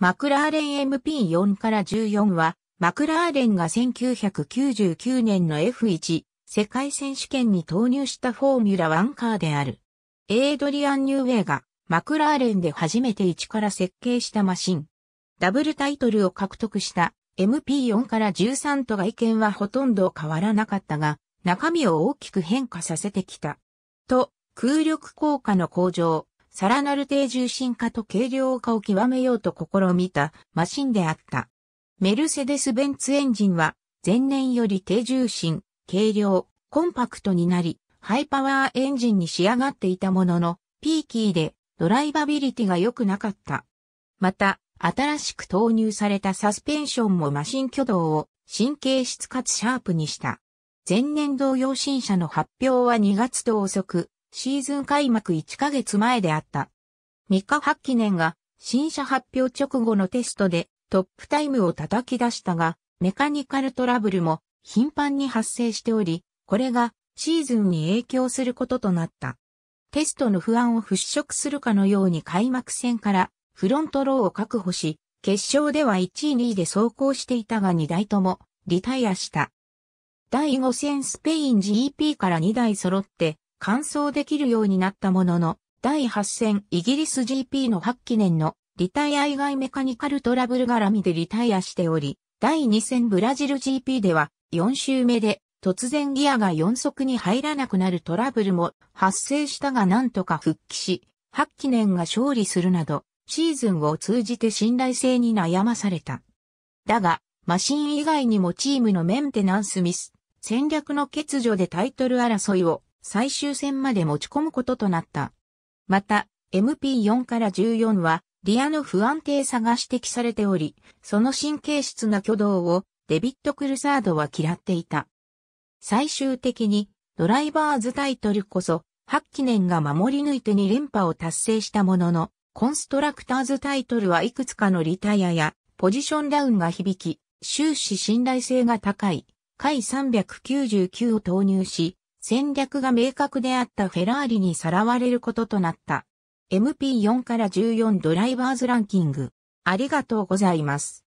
マクラーレン MP4 から14は、マクラーレンが1999年の F1 世界選手権に投入したフォーミュラ1カーである。エイドリアン・ニューウェイがマクラーレンで初めて1から設計したマシン。ダブルタイトルを獲得した MP4 から13と外見はほとんど変わらなかったが、中身を大きく変化させてきた。と、空力効果の向上、さらなる低重心化と軽量化を極めようと試みたマシンであった。メルセデス・ベンツエンジンは前年より低重心、軽量、コンパクトになり、ハイパワーエンジンに仕上がっていたものの、ピーキーでドライバビリティが良くなかった。また、新しく投入されたサスペンションもマシン挙動を神経質かつシャープにした。前年同様新車の発表は2月と遅く、シーズン開幕1ヶ月前であった。三日八記念が新車発表直後のテストでトップタイムを叩き出したが、メカニカルトラブルも頻繁に発生しており、これがシーズンに影響することとなった。テストの不安を払拭するかのように開幕戦からフロントローを確保し、決勝では1位2位で走行していたが2台ともリタイアした。第5戦スペイン GP から2台揃って完走できるようになったものの、第8戦イギリス GP の8記念のリタイア以外メカニカルトラブル絡みでリタイアしており、第2戦ブラジル GP では4周目で突然ギアが4速に入らなくなるトラブルも発生したがなんとか復帰し、8記念が勝利するなど、シーズンを通じて信頼性に悩まされた。だが、マシン以外にもチームのメンテナンスミス、戦略の欠如でタイトル争いを最終戦まで持ち込むこととなった。また、MP4 から14は、リアの不安定さが指摘されており、その神経質な挙動をデビット・クルサードは嫌っていた。最終的に、ドライバーズタイトルこそ、8記年が守り抜いて2連覇を達成したものの、コンストラクターズタイトルはいくつかのリタイアやポジションダウンが響き、終始信頼性が高い、回399を投入し、戦略が明確であったフェラーリにさらわれることとなった。MP4 から14ドライバーズランキング。ありがとうございます。